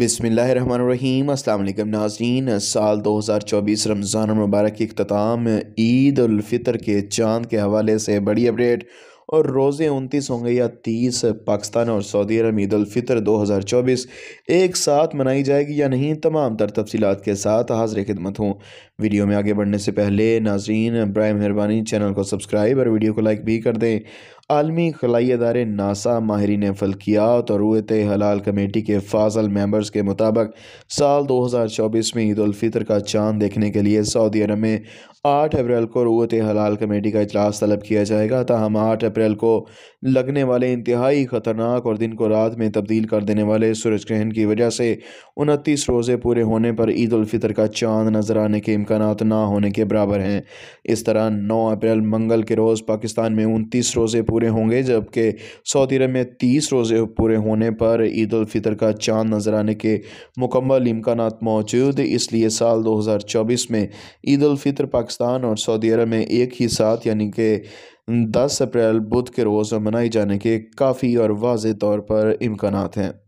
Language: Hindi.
बिसमीम अल्लाम नाजीन साल 2024 रमज़ान मुबारक के अख्ताम ईदालफ़ितर के चांद के हवाले से बड़ी अपडेट और रोज़े उनतीस होंगे या तीस पाकिस्तान और सऊदी अरब ईद ईदालफ़ितर दो हज़ार चौबीस एक साथ मनाई जाएगी या नहीं तमाम तर तफसीत के साथ हाजिर खिदमत हूँ वीडियो में आगे बढ़ने से पहले नाजरीन ब्राय मेहरबानी चैनल को सब्सक्राइब और वीडियो को लाइक भी कर दें आलमी खलाई अदारे नासा माहरीन फलकियात तो और रूत हलाल कमेटी के फाजल मेम्बर्स के मुताबिक साल दो हज़ार चौबीस में ईदालफ़ितर का चांद देखने के लिए सऊदी अरब में आठ अप्रैल को रूत हलाल कमेटी का अजलास तलब किया जाएगा ताहम आठ अप्रैल को लगने वाले इंतहाई ख़तरनाक और दिन को रात में तब्दील कर देने वाले सूरज ग्रहण की वजह से उनतीस रोज़े पूरे होने पर ईदालफ़ितर का चांद नज़र आने के इम्कान ना होने के बराबर हैं इस तरह नौ अप्रैल मंगल के रोज़ पाकिस्तान में उनतीस रोज़े पूरे होंगे जबकि सऊदी अरब में तीस रोज़े पूरे होने पर ईद का चाँद नज़र आने के मुकम्मल इम्कान मौजूद इसलिए साल दो हज़ार चौबीस में ईद पाकिस्तान और सऊदी अरब में एक ही साथ यानी कि दस अप्रैल बुध के रोज़ मनाए जाने के काफ़ी और वाज तौर पर इम्कान हैं